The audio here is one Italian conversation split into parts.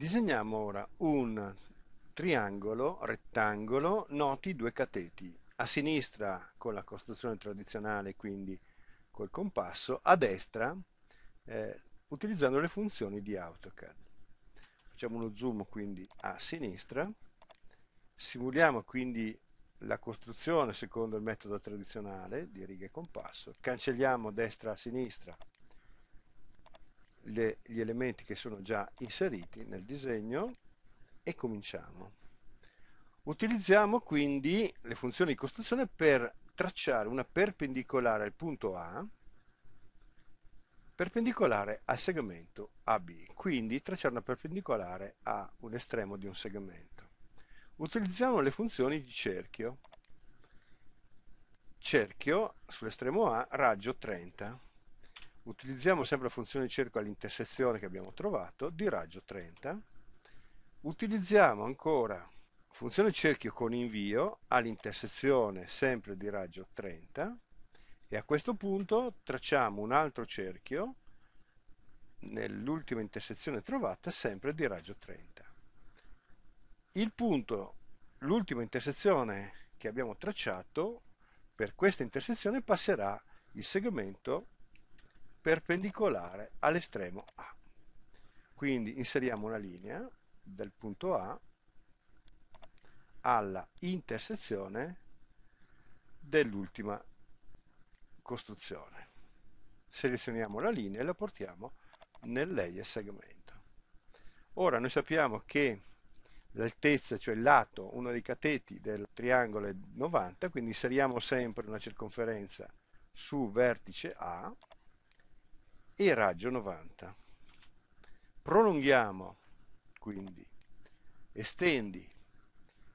Disegniamo ora un triangolo rettangolo noti due cateti. A sinistra con la costruzione tradizionale, quindi col compasso, a destra eh, utilizzando le funzioni di AutoCAD. Facciamo uno zoom quindi a sinistra, simuliamo quindi la costruzione secondo il metodo tradizionale di riga e compasso, cancelliamo destra a sinistra le, gli elementi che sono già inseriti nel disegno e cominciamo. Utilizziamo quindi le funzioni di costruzione per tracciare una perpendicolare al punto A perpendicolare al segmento AB, quindi tracciare una perpendicolare a un estremo di un segmento. Utilizziamo le funzioni di cerchio, cerchio sull'estremo A, raggio 30 utilizziamo sempre la funzione di cerchio all'intersezione che abbiamo trovato di raggio 30 utilizziamo ancora funzione cerchio con invio all'intersezione sempre di raggio 30 e a questo punto tracciamo un altro cerchio nell'ultima intersezione trovata sempre di raggio 30 il punto l'ultima intersezione che abbiamo tracciato per questa intersezione passerà il segmento perpendicolare all'estremo A. Quindi inseriamo una linea dal punto A alla intersezione dell'ultima costruzione. Selezioniamo la linea e la portiamo nel layer segmento. Ora noi sappiamo che l'altezza, cioè il lato, uno dei cateti del triangolo è 90, quindi inseriamo sempre una circonferenza su vertice A e raggio 90. Prolunghiamo quindi estendi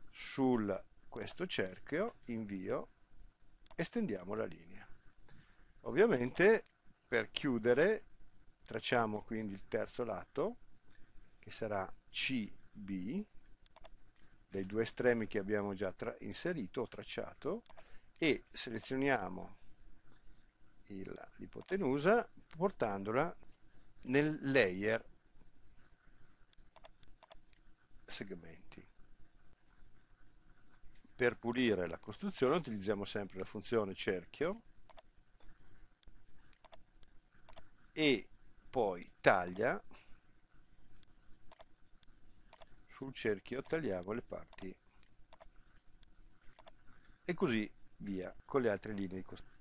su questo cerchio, invio, estendiamo la linea. Ovviamente per chiudere tracciamo quindi il terzo lato che sarà CB dei due estremi che abbiamo già inserito o tracciato e selezioniamo l'ipotenusa portandola nel layer segmenti. Per pulire la costruzione utilizziamo sempre la funzione cerchio e poi taglia sul cerchio tagliamo le parti e così via con le altre linee di costruzione.